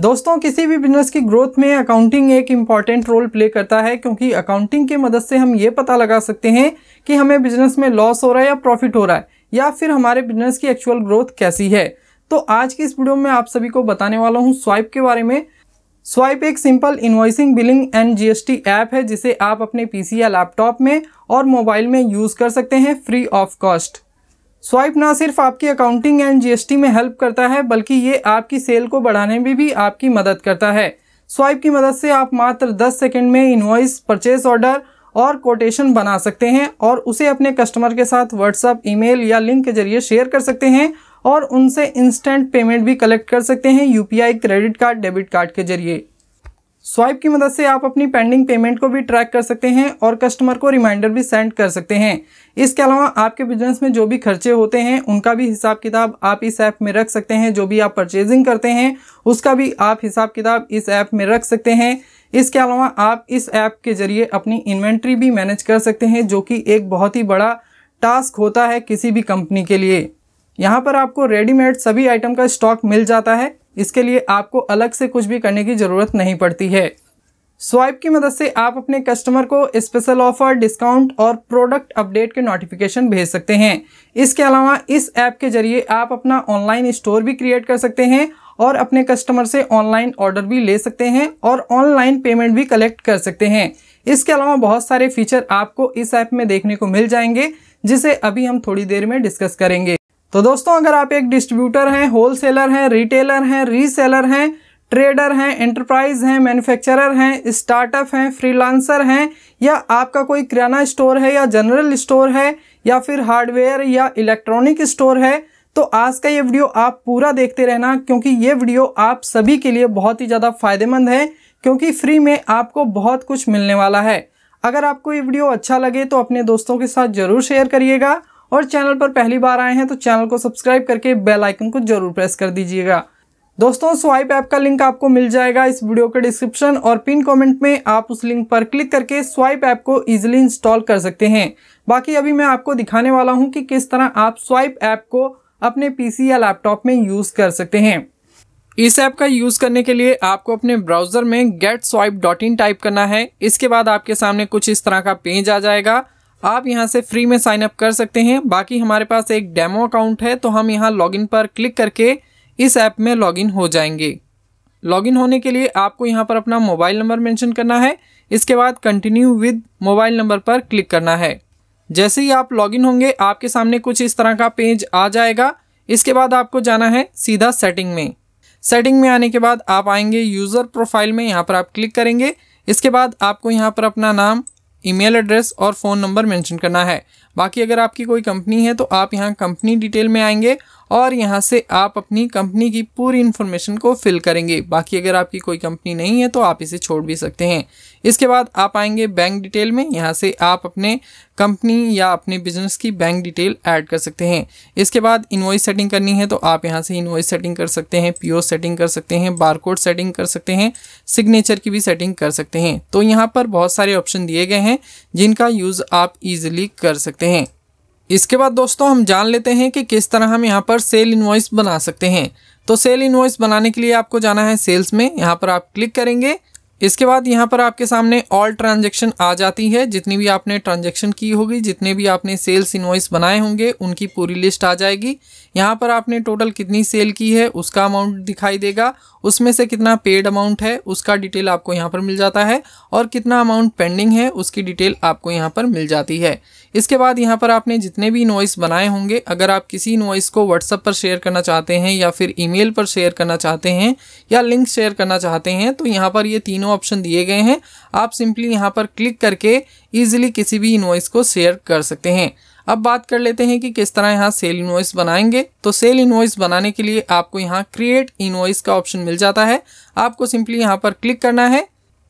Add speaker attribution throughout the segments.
Speaker 1: दोस्तों किसी भी बिजनेस की ग्रोथ में अकाउंटिंग एक इम्पॉर्टेंट रोल प्ले करता है क्योंकि अकाउंटिंग की मदद से हम ये पता लगा सकते हैं कि हमें बिजनेस में लॉस हो रहा है या प्रॉफिट हो रहा है या फिर हमारे बिजनेस की एक्चुअल ग्रोथ कैसी है तो आज की इस वीडियो में आप सभी को बताने वाला हूँ स्वाइप के बारे में स्वाइप एक simple invoicing billing and GST app है जिसे आप अपने पी या लैपटॉप में और मोबाइल में यूज़ कर सकते हैं फ्री ऑफ कॉस्ट स्वाइप ना सिर्फ आपकी अकाउंटिंग एंड जीएसटी में हेल्प करता है बल्कि ये आपकी सेल को बढ़ाने में भी आपकी मदद करता है स्वाइप की मदद से आप मात्र 10 सेकंड में इनवॉइस परचेज ऑर्डर और कोटेशन बना सकते हैं और उसे अपने कस्टमर के साथ व्हाट्सअप ईमेल या लिंक के जरिए शेयर कर सकते हैं और उनसे इंस्टेंट पेमेंट भी कलेक्ट कर सकते हैं UPI credit card debit card के जरिए स्वाइप की मदद से आप अपनी पेंडिंग पेमेंट को भी ट्रैक कर सकते हैं और कस्टमर को रिमाइंडर भी सेंड कर सकते हैं इसके अलावा आपके बिजनेस में जो भी खर्चे होते हैं उनका भी हिसाब किताब आप इस ऐप में रख सकते हैं जो भी आप परचेजिंग करते हैं उसका भी आप हिसाब किताब इस ऐप में रख सकते हैं इसके अलावा आप इस ऐप के ज़रिए अपनी इन्वेंट्री भी मैनेज कर सकते हैं जो कि एक बहुत ही बड़ा टास्क होता है किसी भी कंपनी के लिए यहाँ पर आपको रेडीमेड सभी आइटम का स्टॉक मिल जाता है इसके लिए आपको अलग से कुछ भी करने की ज़रूरत नहीं पड़ती है स्वाइप की मदद से आप अपने कस्टमर को स्पेशल ऑफर डिस्काउंट और प्रोडक्ट अपडेट के नोटिफिकेशन भेज सकते हैं इसके अलावा इस ऐप के जरिए आप अपना ऑनलाइन स्टोर भी क्रिएट कर सकते हैं और अपने कस्टमर से ऑनलाइन ऑर्डर भी ले सकते हैं और ऑनलाइन पेमेंट भी कलेक्ट कर सकते हैं इसके अलावा बहुत सारे फीचर आपको इस ऐप में देखने को मिल जाएंगे जिसे अभी हम थोड़ी देर में डिस्कस करेंगे तो दोस्तों अगर आप एक डिस्ट्रीब्यूटर हैं होलसेलर हैं रिटेलर हैं रीसेलर हैं ट्रेडर हैं एंटरप्राइज हैं मैन्युफैक्चरर हैं स्टार्टअप हैं फ्रीलांसर हैं या आपका कोई किराना स्टोर है या जनरल स्टोर है या फिर हार्डवेयर या इलेक्ट्रॉनिक स्टोर है तो आज का ये वीडियो आप पूरा देखते रहना क्योंकि ये वीडियो आप सभी के लिए बहुत ही ज़्यादा फायदेमंद है क्योंकि फ्री में आपको बहुत कुछ मिलने वाला है अगर आपको ये वीडियो अच्छा लगे तो अपने दोस्तों के साथ ज़रूर शेयर करिएगा और चैनल पर पहली बार आए हैं तो चैनल को सब्सक्राइब करके बेल आइकन को जरूर प्रेस कर दीजिएगा दोस्तों स्वाइप ऐप का लिंक आपको मिल जाएगा इस वीडियो के डिस्क्रिप्शन और पिन कमेंट में आप उस लिंक पर क्लिक करके स्वाइप ऐप को इजीली इंस्टॉल कर सकते हैं बाकी अभी मैं आपको दिखाने वाला हूं कि किस तरह आप स्वाइप ऐप को अपने पीसी या लैपटॉप में यूज़ कर सकते हैं इस ऐप का यूज़ करने के लिए आपको अपने ब्राउज़र में get Swipe dot in type करना है इसके बाद आपके सामने कुछ इस तरह का पेज आ जाएगा आप यहाँ से फ्री में साइन अप कर सकते हैं बाकी हमारे पास एक डेमो अकाउंट है तो हम यहाँ लॉगिन पर क्लिक करके इस ऐप में लॉगिन हो जाएंगे लॉगिन होने के लिए आपको यहाँ पर अपना मोबाइल नंबर मेंशन करना है इसके बाद कंटिन्यू विद मोबाइल नंबर पर क्लिक करना है जैसे ही आप लॉगिन होंगे आपके सामने कुछ इस तरह का पेज आ जाएगा इसके बाद आपको जाना है सीधा सेटिंग में सेटिंग में आने के बाद आप आएंगे यूज़र प्रोफाइल में यहाँ पर आप क्लिक करेंगे इसके बाद आपको यहाँ पर अपना नाम ईमेल एड्रेस और फ़ोन नंबर मेंशन करना है बाकी अगर आपकी कोई कंपनी है तो आप यहाँ कंपनी डिटेल में आएंगे और यहाँ से आप अपनी कंपनी की पूरी इन्फॉर्मेशन को फिल करेंगे बाकी अगर आपकी कोई कंपनी नहीं है तो आप इसे छोड़ भी सकते हैं इसके बाद आप आएंगे बैंक डिटेल में यहाँ से आप अपने कंपनी या अपने बिजनेस की बैंक डिटेल ऐड कर सकते हैं इसके बाद इन्वॉइस सेटिंग करनी है तो आप यहाँ से इन्वॉइस सेटिंग कर सकते हैं पीओ सेटिंग कर सकते हैं बारकोड सेटिंग कर सकते हैं सिग्नेचर की भी सेटिंग कर सकते हैं तो यहाँ पर बहुत सारे ऑप्शन दिए गए हैं जिनका यूज़ आप ईजिली कर सकते हैं इसके बाद दोस्तों हम जान लेते हैं कि किस तरह हम यहाँ पर सेल इन्वॉइस बना सकते हैं तो सेल इन्वॉइस बनाने के लिए आपको जाना है सेल्स में यहाँ पर आप क्लिक करेंगे इसके बाद यहाँ पर आपके सामने ऑल ट्रांजेक्शन आ जाती है जितनी भी आपने ट्रांजेक्शन की होगी जितने भी आपने सेल्स इन्वॉइस बनाए होंगे उनकी पूरी लिस्ट आ जाएगी यहाँ पर आपने टोटल कितनी सेल की है उसका अमाउंट दिखाई देगा उसमें से कितना पेड अमाउंट है उसका डिटेल आपको यहाँ पर मिल जाता है और कितना अमाउंट पेंडिंग है उसकी डिटेल आपको यहाँ पर मिल जाती है इसके बाद यहाँ पर आपने जितने भी इन्वाइस बनाए होंगे अगर आप किसी इन्वाइस को व्हाट्सअप पर शेयर करना चाहते हैं या फिर ईमेल पर शेयर करना चाहते हैं या लिंक शेयर करना चाहते हैं तो यहाँ पर ये तीनों ऑप्शन दिए गए हैं आप सिंपली यहाँ पर क्लिक करके ईजिली किसी भी इन्वाइस को शेयर कर सकते हैं अब बात कर लेते हैं कि किस तरह यहाँ सेल इनवॉइस बनाएंगे तो सेल इनवॉइस बनाने के लिए आपको यहाँ क्रिएट इनवॉइस का ऑप्शन मिल जाता है आपको सिंपली यहाँ पर क्लिक करना है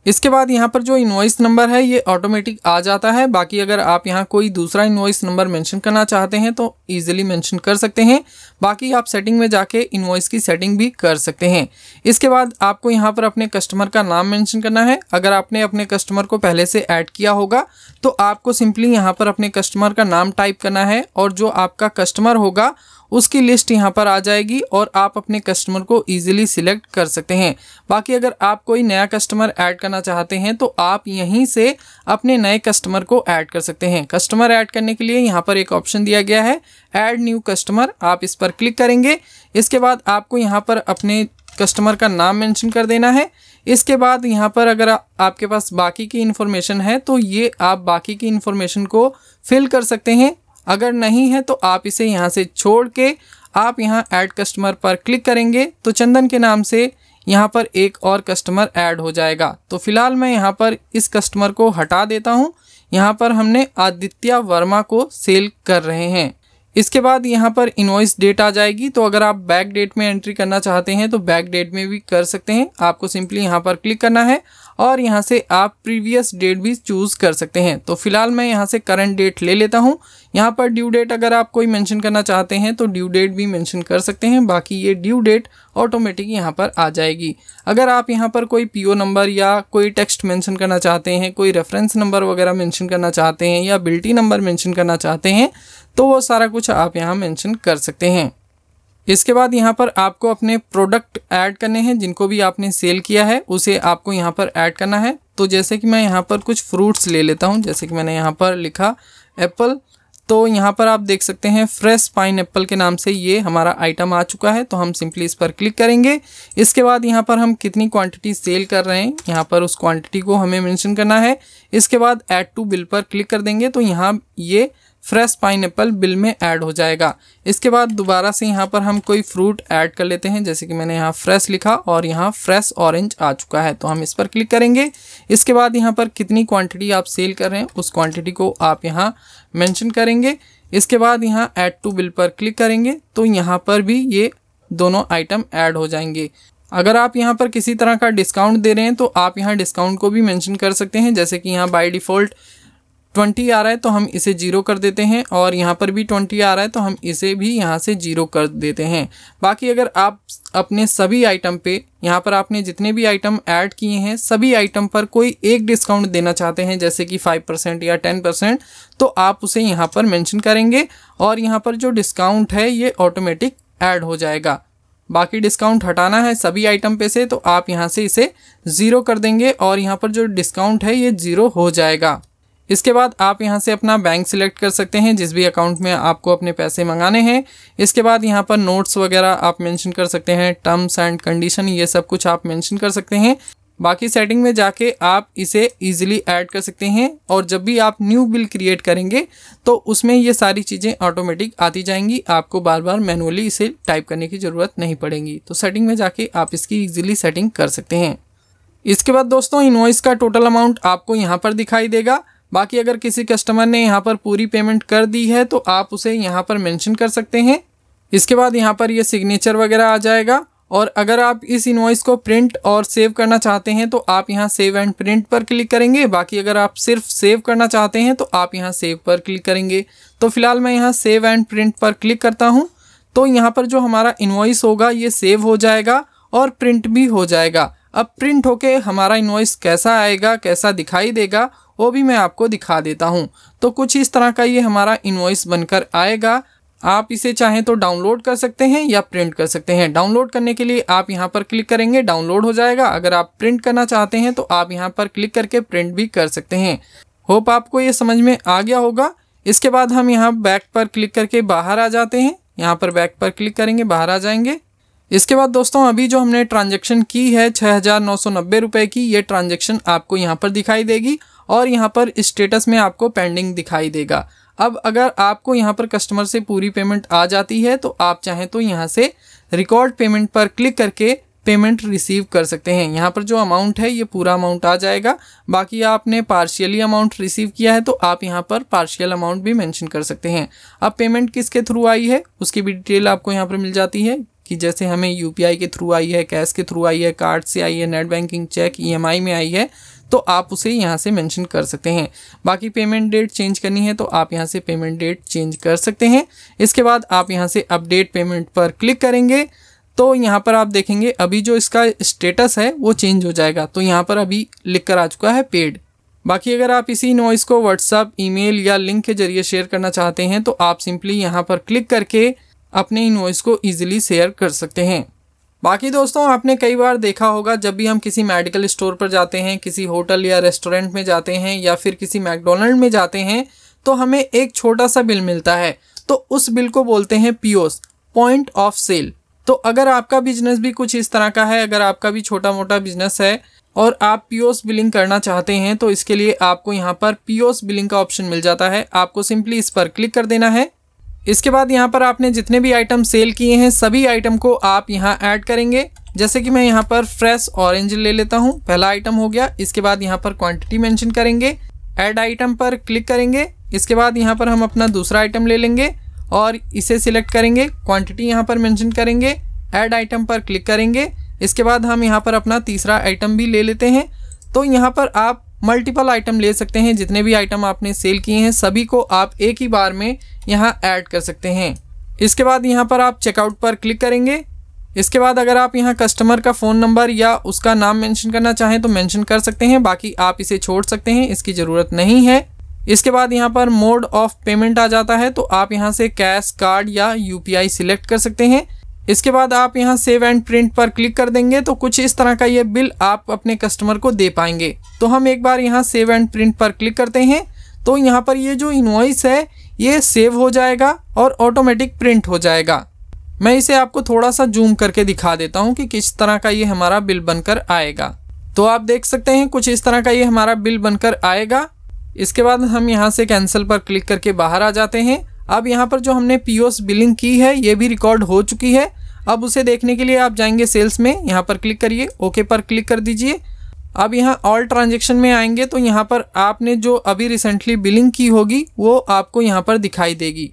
Speaker 1: इसके बाद यहाँ पर जो इन्वाइस नंबर है ये ऑटोमेटिक आ जाता है बाकी अगर आप यहाँ कोई दूसरा इन्वाइस नंबर मेंशन करना चाहते हैं तो इजीली मेंशन कर सकते हैं बाकी आप सेटिंग में जाके इन्वाइस की सेटिंग भी कर सकते हैं इसके बाद आपको यहाँ पर अपने कस्टमर का नाम मेंशन करना है अगर आपने अपने कस्टमर को पहले से ऐड किया होगा तो आपको सिंपली यहाँ पर अपने कस्टमर का नाम टाइप करना है और जो आपका कस्टमर होगा उसकी लिस्ट यहाँ पर आ जाएगी और आप अपने कस्टमर को ईजिली सिलेक्ट कर सकते हैं बाकी अगर आप कोई नया कस्टमर ऐड करना चाहते हैं तो आप यहीं से अपने नए कस्टमर को ऐड कर सकते हैं कस्टमर ऐड करने के लिए यहाँ पर एक ऑप्शन दिया गया है ऐड न्यू कस्टमर आप इस पर क्लिक करेंगे इसके बाद आपको यहाँ पर अपने कस्टमर का नाम मैंशन कर देना है इसके बाद यहाँ पर अगर आपके पास बाकी की इन्फॉर्मेशन है तो ये आप बाकी की इन्फॉर्मेशन को फिल कर सकते हैं अगर नहीं है तो आप इसे यहाँ से छोड़ के आप यहाँ ऐड कस्टमर पर क्लिक करेंगे तो चंदन के नाम से यहाँ पर एक और कस्टमर ऐड हो जाएगा तो फिलहाल मैं यहाँ पर इस कस्टमर को हटा देता हूँ यहाँ पर हमने आदित्य वर्मा को सेल कर रहे हैं इसके बाद यहाँ पर इनवॉइस डेट आ जाएगी तो अगर आप बैक डेट में एंट्री करना चाहते हैं तो बैक डेट में भी कर सकते हैं आपको सिंपली यहाँ पर क्लिक करना है और यहाँ से आप प्रीवियस डेट भी चूज़ कर सकते हैं तो फिलहाल मैं यहाँ से करंट डेट ले लेता हूँ यहाँ पर ड्यू डेट अगर आप कोई मेंशन करना चाहते हैं तो ड्यू डेट भी मेंशन कर सकते हैं बाकी ये ड्यू डेट ऑटोमेटिक यहाँ पर आ जाएगी अगर आप यहाँ पर कोई पीओ नंबर या कोई टेक्स्ट मेंशन करना चाहते हैं कोई रेफरेंस नंबर वगैरह मेंशन करना चाहते हैं या बिल्टी नंबर मेंशन करना चाहते हैं तो वो सारा कुछ आप यहाँ मैंशन कर सकते हैं इसके बाद यहाँ पर आपको अपने प्रोडक्ट ऐड करने हैं जिनको भी आपने सेल किया है उसे आपको यहाँ पर ऐड करना है तो जैसे कि मैं यहाँ पर कुछ फ्रूट्स ले लेता हूँ जैसे कि मैंने यहाँ पर लिखा एप्पल तो यहाँ पर आप देख सकते हैं फ्रेश पाइन एप्पल के नाम से ये हमारा आइटम आ चुका है तो हम सिंपली इस पर क्लिक करेंगे इसके बाद यहाँ पर हम कितनी क्वांटिटी सेल कर रहे हैं यहाँ पर उस क्वांटिटी को हमें मेंशन करना है इसके बाद ऐड टू बिल पर क्लिक कर देंगे तो यहाँ ये यह फ्रेश पाइनएप्पल बिल में ऐड हो जाएगा इसके बाद दोबारा से यहाँ पर हम कोई फ्रूट ऐड कर लेते हैं जैसे कि मैंने यहाँ फ्रेश लिखा और यहाँ फ्रेश ऑरेंज आ चुका है तो हम इस पर क्लिक करेंगे इसके बाद यहाँ पर कितनी क्वांटिटी आप सेल कर रहे हैं उस क्वांटिटी को आप यहाँ मेंशन करेंगे इसके बाद यहाँ ऐड टू बिल पर क्लिक करेंगे तो यहाँ पर भी ये दोनों आइटम ऐड हो जाएंगे अगर आप यहाँ पर किसी तरह का डिस्काउंट दे रहे हैं तो आप यहाँ डिस्काउंट को भी मेंशन कर सकते हैं जैसे कि यहाँ बाय डिफ़ॉल्ट ट्वेंटी आ रहा है तो हम इसे जीरो कर देते हैं और यहाँ पर भी ट्वेंटी आ रहा है तो हम इसे भी यहाँ से जीरो कर देते हैं बाकी अगर आप अपने सभी आइटम पे यहाँ पर आपने जितने भी आइटम ऐड किए हैं सभी आइटम पर कोई एक डिस्काउंट देना चाहते हैं जैसे कि फाइव परसेंट या टेन परसेंट तो आप उसे यहाँ पर मैंशन करेंगे और यहाँ पर जो डिस्काउंट है ये ऑटोमेटिक ऐड हो जाएगा बाकी डिस्काउंट हटाना है सभी आइटम पे से तो आप यहाँ से इसे ज़ीरो कर देंगे और यहाँ पर जो डिस्काउंट है ये ज़ीरो हो जाएगा इसके बाद आप यहाँ से अपना बैंक सिलेक्ट कर सकते हैं जिस भी अकाउंट में आपको अपने पैसे मंगाने हैं इसके बाद यहाँ पर नोट्स वगैरह आप मेंशन कर सकते हैं टर्म्स एंड कंडीशन ये सब कुछ आप मेंशन कर सकते हैं बाकी सेटिंग में जाके आप इसे इजीली ऐड कर सकते हैं और जब भी आप न्यू बिल क्रिएट करेंगे तो उसमें ये सारी चीज़ें ऑटोमेटिक आती जाएंगी आपको बार बार मैनुअली इसे टाइप करने की ज़रूरत नहीं पड़ेगी तो सेटिंग में जाके आप इसकी ईजिली सेटिंग कर सकते हैं इसके बाद दोस्तों इन्वॉइस का टोटल अमाउंट आपको यहाँ पर दिखाई देगा बाकी अगर किसी कस्टमर ने यहाँ पर पूरी पेमेंट कर दी है तो आप उसे यहाँ पर मेंशन कर सकते हैं इसके बाद यहाँ पर ये सिग्नेचर वगैरह आ जाएगा और अगर आप इस इनवॉइस को प्रिंट और सेव करना चाहते हैं तो आप यहाँ सेव एंड प्रिंट पर क्लिक करेंगे बाकी अगर आप सिर्फ सेव करना चाहते हैं तो आप यहाँ सेव पर क्लिक करेंगे तो फिलहाल मैं यहाँ सेव एंड प्रिंट पर क्लिक करता हूँ तो यहाँ पर जो हमारा इन्वाइस होगा ये सेव हो जाएगा और प्रिंट भी हो जाएगा अब प्रिंट होके हमारा इन्वाइस कैसा आएगा कैसा दिखाई देगा वो भी मैं आपको दिखा देता हूँ तो कुछ इस तरह का ये हमारा इन्वॉइस बनकर आएगा आप इसे चाहें तो डाउनलोड कर सकते हैं या प्रिंट कर सकते हैं डाउनलोड करने के लिए आप यहाँ पर क्लिक करेंगे डाउनलोड हो जाएगा अगर आप प्रिंट करना चाहते हैं तो आप यहाँ पर क्लिक करके प्रिंट भी कर सकते हैं होप आपको ये समझ में आ गया होगा इसके बाद हम यहाँ बैक पर क्लिक करके बाहर आ जाते हैं यहाँ पर बैक पर क्लिक करेंगे बाहर आ जाएंगे इसके बाद दोस्तों अभी जो हमने ट्रांजेक्शन की है छः हज़ार नौ सौ नब्बे रुपये की ये ट्रांजेक्शन आपको यहाँ पर दिखाई देगी और यहाँ पर स्टेटस में आपको पेंडिंग दिखाई देगा अब अगर आपको यहाँ पर कस्टमर से पूरी पेमेंट आ जाती है तो आप चाहें तो यहाँ से रिकॉर्ड पेमेंट पर क्लिक करके पेमेंट रिसीव कर सकते हैं यहाँ पर जो अमाउंट है ये पूरा अमाउंट आ जाएगा बाकी आपने पार्शियली अमाउंट रिसीव किया है तो आप यहाँ पर पार्शियल अमाउंट भी मेंशन कर सकते हैं अब पेमेंट किसके थ्रू आई है उसकी भी डिटेल आपको यहाँ पर मिल जाती है कि जैसे हमें यू के थ्रू आई है कैश के थ्रू आई है कार्ड से आई है नेट बैंकिंग चेक ई में आई है तो आप उसे यहाँ से मेंशन कर सकते हैं बाकी पेमेंट डेट चेंज करनी है तो आप यहाँ से पेमेंट डेट चेंज कर सकते हैं इसके बाद आप यहाँ से अपडेट पेमेंट पर क्लिक करेंगे तो यहाँ पर आप देखेंगे अभी जो इसका स्टेटस है वो चेंज हो जाएगा तो यहाँ पर अभी लिख कर आ चुका है पेड बाकी अगर आप इसी नॉइस को व्हाट्सअप ईमेल या लिंक के जरिए शेयर करना चाहते हैं तो आप सिंपली यहाँ पर क्लिक करके अपने इनवॉइस को ईजिली शेयर कर सकते हैं बाकी दोस्तों आपने कई बार देखा होगा जब भी हम किसी मेडिकल स्टोर पर जाते हैं किसी होटल या रेस्टोरेंट में जाते हैं या फिर किसी मैकडोनल्ड में जाते हैं तो हमें एक छोटा सा बिल मिलता है तो उस बिल को बोलते हैं पीओस पॉइंट ऑफ सेल तो अगर आपका बिजनेस भी कुछ इस तरह का है अगर आपका भी छोटा मोटा बिजनेस है और आप पीओस बिलिंग करना चाहते हैं तो इसके लिए आपको यहाँ पर पीओस बिलिंग का ऑप्शन मिल जाता है आपको सिंपली इस पर क्लिक कर देना है इसके बाद यहाँ पर आपने जितने भी आइटम सेल किए हैं सभी आइटम को आप यहाँ ऐड करेंगे जैसे कि मैं यहाँ पर फ्रेश ऑरेंज ले लेता हूँ पहला आइटम हो गया इसके बाद यहाँ पर क्वांटिटी मेंशन करेंगे ऐड आइटम पर क्लिक करेंगे इसके बाद यहाँ पर हम अपना दूसरा आइटम ले लेंगे और इसे सिलेक्ट करेंगे क्वांटिटी यहाँ पर मेंशन करेंगे ऐड आइटम पर क्लिक करेंगे इसके बाद हम यहाँ पर अपना तीसरा आइटम भी ले लेते हैं तो यहाँ पर आप मल्टीपल आइटम ले सकते हैं जितने भी आइटम आपने सेल किए हैं सभी को आप एक ही बार में यहाँ ऐड कर सकते हैं इसके बाद यहाँ पर आप चेकआउट पर क्लिक करेंगे इसके बाद अगर आप यहाँ कस्टमर का फ़ोन नंबर या उसका नाम मेंशन करना चाहें तो मेंशन कर सकते हैं बाकी आप इसे छोड़ सकते हैं इसकी ज़रूरत नहीं है इसके बाद यहाँ पर मोड ऑफ पेमेंट आ जाता है तो आप यहाँ से कैश कार्ड या यू सिलेक्ट कर सकते हैं इसके बाद आप यहाँ सेव एंड प्रिंट पर क्लिक कर देंगे तो कुछ इस तरह का ये बिल आप अपने कस्टमर को दे पाएंगे तो हम एक बार यहाँ सेव एंड प्रिंट पर क्लिक करते हैं तो यहाँ पर ये जो इन्वाइस है ये सेव हो जाएगा और ऑटोमेटिक प्रिंट हो जाएगा मैं इसे आपको थोड़ा सा जूम करके दिखा देता हूँ कि किस तरह का ये हमारा बिल बनकर आएगा तो आप देख सकते हैं कुछ इस तरह का ये हमारा बिल बनकर आएगा इसके बाद हम यहाँ से कैंसिल पर क्लिक करके बाहर आ जाते हैं अब यहाँ पर जो हमने पी बिलिंग की है ये भी रिकॉर्ड हो चुकी है अब उसे देखने के लिए आप जाएंगे सेल्स में यहाँ पर क्लिक करिए ओके पर क्लिक कर दीजिए अब यहाँ ऑल ट्रांजेक्शन में आएंगे तो यहाँ पर आपने जो अभी रिसेंटली बिलिंग की होगी वो आपको यहाँ पर दिखाई देगी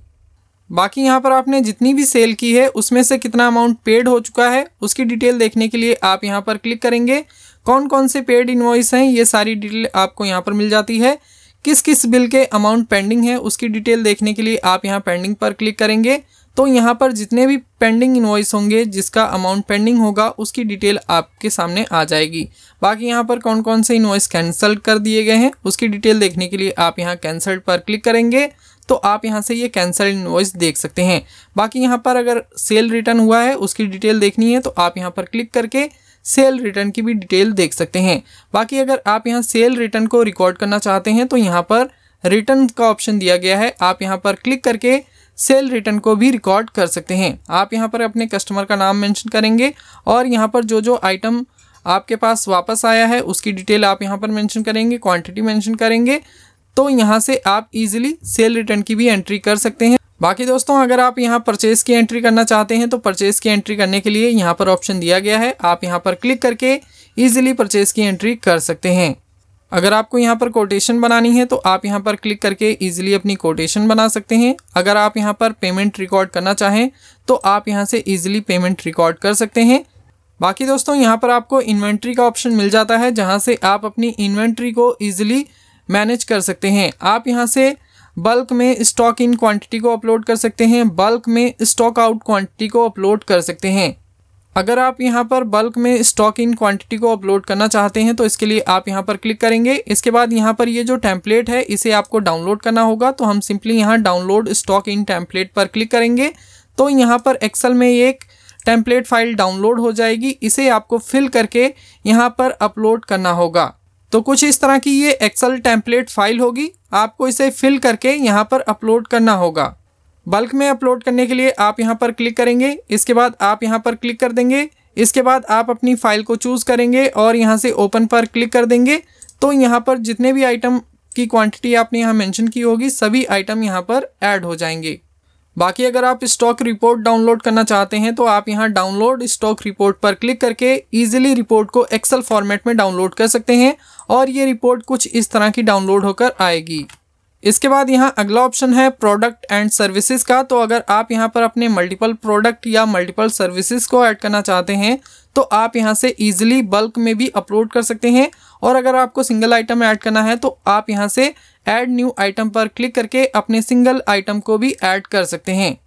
Speaker 1: बाकी यहाँ पर आपने जितनी भी सेल की है उसमें से कितना अमाउंट पेड हो चुका है उसकी डिटेल देखने के लिए आप यहाँ पर क्लिक करेंगे कौन कौन से पेड इन्वॉइस हैं ये सारी डिटेल आपको यहाँ पर मिल जाती है किस किस बिल के अमाउंट पेंडिंग है उसकी डिटेल देखने के लिए आप यहाँ पेंडिंग पर क्लिक करेंगे तो यहाँ पर जितने भी पेंडिंग इन्वाइस होंगे जिसका अमाउंट पेंडिंग होगा उसकी डिटेल आपके सामने आ जाएगी बाकी यहाँ पर कौन कौन से इन्वाइस कैंसल कर दिए गए हैं उसकी डिटेल देखने के लिए आप यहाँ कैंसल्ड पर क्लिक करेंगे तो आप यहाँ से ये कैंसल इन्वॉइस देख सकते हैं बाकी यहाँ पर अगर सेल रिटर्न हुआ है उसकी डिटेल देखनी है तो आप यहाँ पर क्लिक करके सेल रिटर्न की भी डिटेल देख सकते हैं बाकी अगर आप यहाँ सेल रिटर्न को रिकॉर्ड करना चाहते हैं तो यहाँ पर रिटर्न का ऑप्शन दिया गया है आप यहाँ पर क्लिक करके सेल रिटर्न को भी रिकॉर्ड कर सकते हैं आप यहाँ पर अपने कस्टमर का नाम मैंशन करेंगे और यहाँ पर जो जो आइटम आपके पास वापस आया है उसकी डिटेल आप यहाँ पर मैंशन करेंगे क्वान्टिटी मैंशन करेंगे तो यहाँ से आप इजीली सेल रिटर्न की भी एंट्री कर सकते हैं बाकी दोस्तों अगर आप यहाँ परचेज़ की एंट्री करना चाहते हैं तो परचेज़ की एंट्री करने के लिए यहाँ पर ऑप्शन दिया गया है आप यहाँ पर क्लिक करके ईजिली परचेज़ की एंट्री कर सकते हैं अगर आपको यहाँ पर कोटेशन बनानी है तो आप यहाँ पर क्लिक करके इजीली अपनी कोटेशन बना सकते हैं अगर आप यहाँ पर पेमेंट रिकॉर्ड करना चाहें तो आप यहाँ से इजीली पेमेंट रिकॉर्ड कर सकते हैं बाकी दोस्तों यहाँ पर आपको इन्वेंट्री का ऑप्शन मिल जाता है जहाँ से आप अपनी इन्वेंट्री को ईजिली मैनेज कर सकते हैं आप यहाँ से बल्क में स्टॉक इन क्वांटिटी को अपलोड कर सकते हैं बल्क में स्टॉक आउट क्वांटिटी को अपलोड कर सकते हैं अगर आप यहाँ पर बल्क में स्टॉक इन क्वांटिटी को अपलोड करना चाहते हैं तो इसके लिए आप यहाँ पर क्लिक करेंगे इसके बाद यहाँ पर ये यह जो टैंपलेट है इसे आपको डाउनलोड करना होगा तो हम सिंपली यहाँ डाउनलोड स्टॉक इन टैंपलेट पर क्लिक करेंगे तो यहाँ पर एक्सल में एक टैंपलेट फाइल डाउनलोड हो जाएगी इसे आपको फिल करके यहाँ पर अपलोड करना होगा तो कुछ इस तरह की ये एक्सल टैंपलेट फाइल होगी आपको इसे फिल करके यहाँ पर अपलोड करना होगा बल्क में अपलोड करने के लिए आप यहाँ पर क्लिक करेंगे इसके बाद आप यहाँ पर क्लिक कर देंगे इसके बाद आप अपनी फ़ाइल को चूज़ करेंगे और यहाँ से ओपन पर क्लिक कर देंगे तो यहाँ पर जितने भी आइटम की क्वांटिटी आपने यहाँ मेंशन की होगी सभी आइटम यहाँ पर ऐड हो जाएंगे बाकी अगर आप स्टॉक रिपोर्ट डाउनलोड करना चाहते हैं तो आप यहाँ डाउनलोड स्टॉक रिपोर्ट पर क्लिक करके इजीली रिपोर्ट को एक्सेल फॉर्मेट में डाउनलोड कर सकते हैं और ये रिपोर्ट कुछ इस तरह की डाउनलोड होकर आएगी इसके बाद यहाँ अगला ऑप्शन है प्रोडक्ट एंड सर्विसेज का तो अगर आप यहाँ पर अपने मल्टीपल प्रोडक्ट या मल्टीपल सर्विसेज को ऐड करना चाहते हैं तो आप यहाँ से ईजिली बल्क में भी अपलोड कर सकते हैं और अगर आपको सिंगल आइटम ऐड करना है तो आप यहाँ से ऐड न्यू आइटम पर क्लिक करके अपने सिंगल आइटम को भी ऐड कर सकते हैं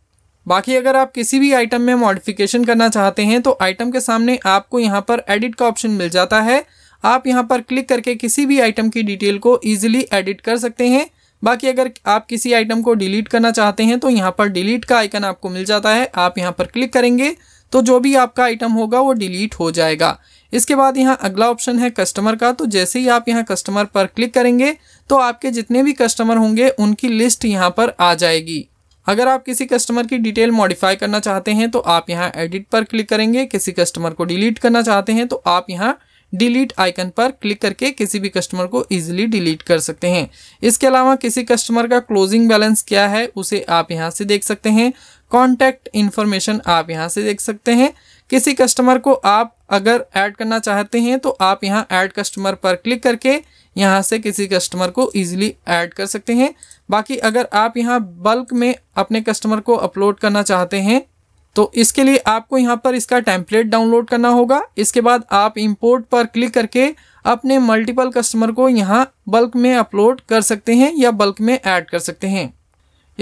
Speaker 1: बाकी अगर आप किसी भी आइटम में मॉडिफिकेशन करना चाहते हैं तो आइटम के सामने आपको यहाँ पर एडिट का ऑप्शन मिल जाता है आप यहाँ पर क्लिक करके किसी भी आइटम की डिटेल को ईजिली एडिट कर सकते हैं बाकी अगर आप किसी आइटम को डिलीट करना चाहते हैं तो यहाँ पर डिलीट का आइकन आपको मिल जाता है आप यहाँ पर क्लिक करेंगे तो जो भी आपका आइटम होगा वो डिलीट हो जाएगा इसके बाद यहाँ अगला ऑप्शन है कस्टमर का तो जैसे ही आप यहाँ कस्टमर पर क्लिक करेंगे तो आपके जितने भी कस्टमर होंगे उनकी लिस्ट यहाँ पर आ जाएगी अगर आप किसी कस्टमर की डिटेल मॉडिफाई करना चाहते हैं तो आप यहाँ एडिट पर क्लिक करेंगे किसी कस्टमर को डिलीट करना चाहते हैं तो आप यहाँ डिलीट आइकन पर क्लिक करके किसी भी कस्टमर को ईजिली डिलीट कर सकते हैं इसके अलावा किसी कस्टमर का क्लोजिंग बैलेंस क्या है उसे आप यहाँ से देख सकते हैं कॉन्टैक्ट इन्फॉर्मेशन आप यहाँ से देख सकते हैं किसी कस्टमर को आप अगर ऐड करना चाहते हैं तो आप यहाँ ऐड कस्टमर पर क्लिक करके यहाँ से किसी कस्टमर को ईजिली ऐड कर सकते हैं बाकी अगर आप यहाँ बल्क में अपने कस्टमर को अपलोड करना चाहते हैं तो इसके लिए आपको यहाँ पर इसका टेम्पलेट डाउनलोड करना होगा इसके बाद आप इम्पोर्ट पर क्लिक करके अपने मल्टीपल कस्टमर को यहाँ बल्क में अपलोड कर सकते हैं या बल्क में ऐड कर सकते हैं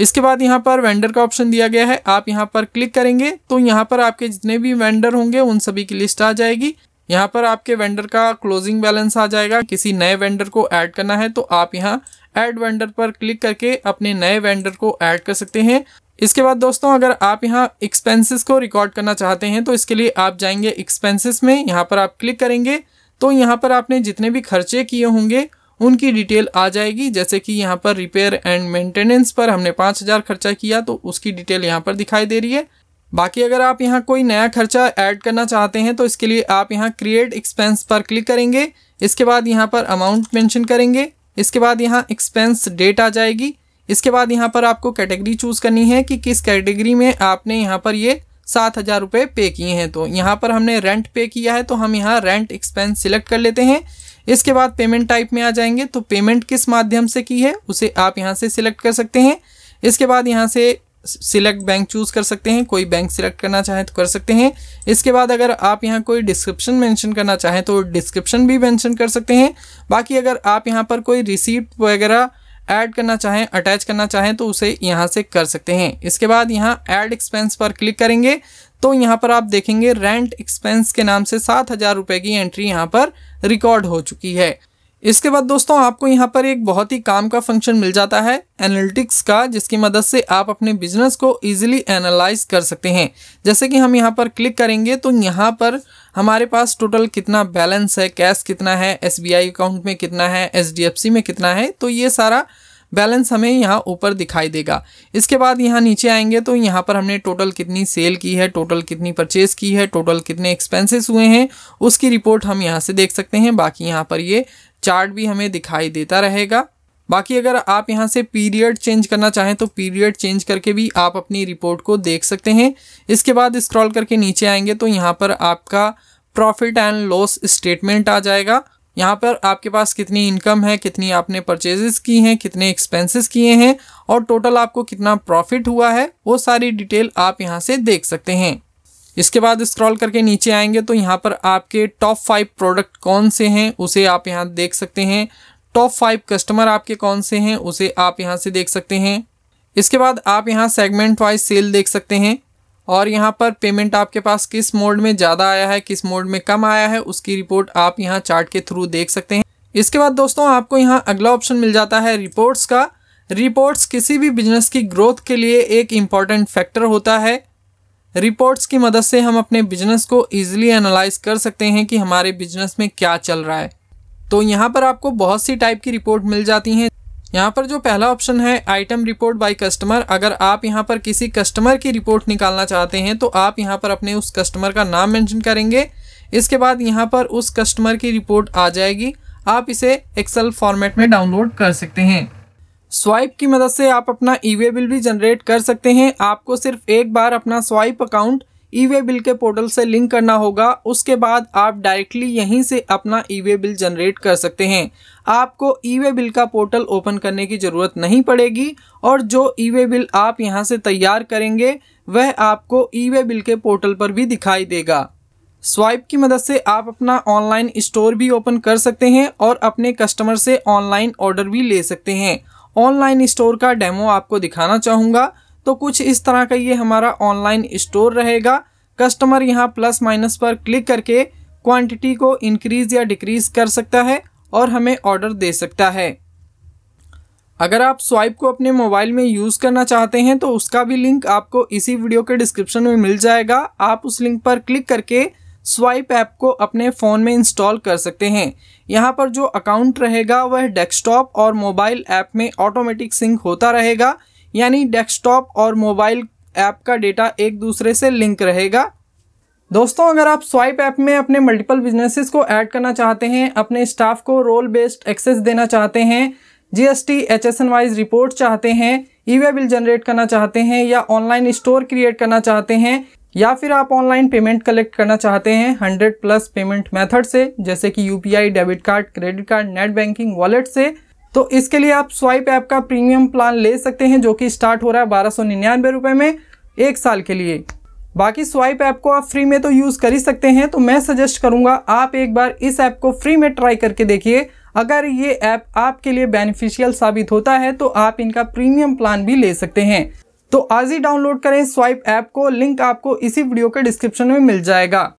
Speaker 1: इसके बाद यहाँ पर वेंडर का ऑप्शन दिया गया है आप यहाँ पर क्लिक करेंगे तो यहाँ पर आपके जितने भी वेंडर होंगे उन सभी की लिस्ट आ जाएगी यहाँ पर आपके वेंडर का क्लोजिंग बैलेंस आ जाएगा किसी नए वेंडर को ऐड करना है तो आप यहाँ ऐड वेंडर पर क्लिक करके अपने नए वेंडर को ऐड कर सकते हैं इसके बाद दोस्तों अगर आप यहाँ एक्सपेंसेस को रिकॉर्ड करना चाहते हैं तो इसके लिए आप जाएंगे एक्सपेंसेस में यहाँ पर आप क्लिक करेंगे तो यहाँ पर आपने जितने भी खर्चे किए होंगे उनकी डिटेल आ जाएगी जैसे कि यहाँ पर रिपेयर एंड मेंटेनेंस पर हमने पाँच हज़ार खर्चा किया तो उसकी डिटेल यहाँ पर दिखाई दे रही है बाकी अगर आप यहाँ कोई नया खर्चा ऐड करना चाहते हैं तो इसके लिए आप यहाँ क्रिएट एक्सपेंस पर क्लिक करेंगे इसके बाद यहाँ पर अमाउंट मेंशन करेंगे इसके बाद यहाँ एक्सपेंस डेट आ जाएगी इसके बाद यहाँ पर आपको कैटेगरी चूज़ करनी है कि किस कैटेगरी में आपने यहाँ पर ये सात हज़ार रुपये पे किए हैं तो यहाँ पर हमने रेंट पे किया है तो हम यहाँ रेंट एक्सपेंस सिलेक्ट कर लेते हैं इसके बाद पेमेंट टाइप में आ जाएंगे तो पेमेंट किस माध्यम से की है उसे आप यहाँ से सिलेक्ट कर सकते हैं इसके बाद यहाँ से सिलेक्ट बैंक चूज़ कर सकते हैं कोई बैंक सिलेक्ट करना चाहें तो कर सकते हैं इसके बाद अगर आप यहाँ कोई डिस्क्रिप्शन मेंशन करना चाहें तो डिस्क्रिप्शन भी मेंशन कर सकते हैं बाकी अगर आप यहाँ पर कोई रिसीप्ट वगैरह ऐड करना चाहें अटैच करना चाहें तो उसे यहाँ से कर सकते हैं इसके बाद यहाँ ऐड एक्सपेंस पर क्लिक करेंगे तो यहाँ पर आप देखेंगे रेंट एक्सपेंस के नाम से सात हज़ार रुपये की एंट्री यहाँ पर रिकॉर्ड हो चुकी है इसके बाद दोस्तों आपको यहाँ पर एक बहुत ही काम का फंक्शन मिल जाता है एनालिटिक्स का जिसकी मदद से आप अपने बिजनेस को इजीली एनालाइज कर सकते हैं जैसे कि हम यहाँ पर क्लिक करेंगे तो यहाँ पर हमारे पास टोटल कितना बैलेंस है कैश कितना है एस अकाउंट में कितना है एच में कितना है तो ये सारा बैलेंस हमें यहाँ ऊपर दिखाई देगा इसके बाद यहाँ नीचे आएंगे तो यहाँ पर हमने टोटल कितनी सेल की है टोटल कितनी परचेज की है टोटल कितने एक्सपेंसेस हुए हैं उसकी रिपोर्ट हम यहाँ से देख सकते हैं बाकी यहाँ पर ये चार्ट भी हमें दिखाई देता रहेगा बाकी अगर आप यहाँ से पीरियड चेंज करना चाहें तो पीरियड चेंज करके भी आप अपनी रिपोर्ट को देख सकते हैं इसके बाद स्क्रॉल करके नीचे आएंगे तो यहाँ पर आपका प्रॉफिट एंड लॉस स्टेटमेंट आ जाएगा यहाँ पर आपके पास कितनी इनकम है कितनी आपने परचेजेस की हैं कितने एक्सपेंसेस किए हैं और टोटल आपको कितना प्रॉफिट हुआ है वो सारी डिटेल आप यहाँ से देख सकते हैं इसके बाद स्क्रॉल करके नीचे आएंगे तो यहाँ पर आपके टॉप फाइव प्रोडक्ट कौन से हैं उसे आप यहाँ देख सकते हैं टॉप फाइव कस्टमर आपके कौन से हैं उसे आप यहाँ से देख सकते हैं इसके बाद आप यहाँ सेगमेंट वाइज सेल देख सकते हैं और यहाँ पर पेमेंट आपके पास किस मोड में ज़्यादा आया है किस मोड में कम आया है उसकी रिपोर्ट आप यहाँ चार्ट के थ्रू देख सकते हैं इसके बाद दोस्तों आपको यहाँ अगला ऑप्शन मिल जाता है रिपोर्ट्स का रिपोर्ट्स किसी भी बिजनेस की ग्रोथ के लिए एक इम्पॉर्टेंट फैक्टर होता है रिपोर्ट्स की मदद से हम अपने बिजनेस को ईजिली एनालाइज कर सकते हैं कि हमारे बिजनेस में क्या चल रहा है तो यहाँ पर आपको बहुत सी टाइप की रिपोर्ट मिल जाती हैं यहाँ पर जो पहला ऑप्शन है आइटम रिपोर्ट बाय कस्टमर अगर आप यहाँ पर किसी कस्टमर की रिपोर्ट निकालना चाहते हैं तो आप यहाँ पर अपने उस कस्टमर का नाम मेंशन करेंगे इसके बाद यहाँ पर उस कस्टमर की रिपोर्ट आ जाएगी आप इसे एक्सेल फॉर्मेट में डाउनलोड कर सकते हैं स्वाइप की मदद से आप अपना ई वे बिल भी जनरेट कर सकते हैं आपको सिर्फ एक बार अपना Swipe account e way bill के पोर्टल से लिंक करना होगा उसके बाद आप डायरेक्टली यहीं से अपना ई वे बिल जनरेट कर सकते हैं आपको ई वे बिल का पोर्टल ओपन करने की ज़रूरत नहीं पड़ेगी और जो ई वे बिल आप यहां से तैयार करेंगे वह आपको ई वे बिल के पोर्टल पर भी दिखाई देगा स्वाइप की मदद से आप अपना ऑनलाइन स्टोर भी ओपन कर सकते हैं और अपने कस्टमर से ऑनलाइन ऑर्डर भी ले सकते हैं ऑनलाइन स्टोर का डेमो आपको दिखाना चाहूँगा तो कुछ इस तरह का ये हमारा ऑनलाइन स्टोर रहेगा कस्टमर यहाँ प्लस माइनस पर क्लिक करके क्वांटिटी को इंक्रीज या डिक्रीज कर सकता है और हमें ऑर्डर दे सकता है अगर आप स्वाइप को अपने मोबाइल में यूज़ करना चाहते हैं तो उसका भी लिंक आपको इसी वीडियो के डिस्क्रिप्शन में मिल जाएगा आप उस लिंक पर क्लिक करके स्वाइप ऐप को अपने फ़ोन में इंस्टॉल कर सकते हैं यहाँ पर जो अकाउंट रहेगा वह डेस्कटॉप और मोबाइल ऐप में ऑटोमेटिक सिंक होता रहेगा यानी डेस्कटॉप और मोबाइल ऐप का डेटा एक दूसरे से लिंक रहेगा दोस्तों अगर आप स्वाइप ऐप में अपने मल्टीपल बिजनेसेस को ऐड करना चाहते हैं अपने स्टाफ को रोल बेस्ड एक्सेस देना चाहते हैं जीएसटी एन वाइज रिपोर्ट चाहते हैं ई वे बिल जनरेट करना चाहते हैं या ऑनलाइन स्टोर क्रिएट करना चाहते हैं या फिर आप ऑनलाइन पेमेंट कलेक्ट करना चाहते हैं 100 प्लस पेमेंट मेथड से जैसे कि यू debit card credit card net banking wallet से तो इसके लिए आप स्वाइप ऐप का प्रीमियम प्लान ले सकते हैं जो कि स्टार्ट हो रहा है बारह सौ निन्यानवे रुपये में एक साल के लिए बाकी स्वाइप ऐप को आप फ्री में तो यूज़ कर ही सकते हैं तो मैं सजेस्ट करूंगा आप एक बार इस ऐप को फ्री में ट्राई करके देखिए अगर ये ऐप आपके लिए बेनिफिशियल साबित होता है तो आप इनका प्रीमियम प्लान भी ले सकते हैं तो आज ही डाउनलोड करें स्वाइप ऐप को लिंक आपको इसी वीडियो के डिस्क्रिप्शन में मिल जाएगा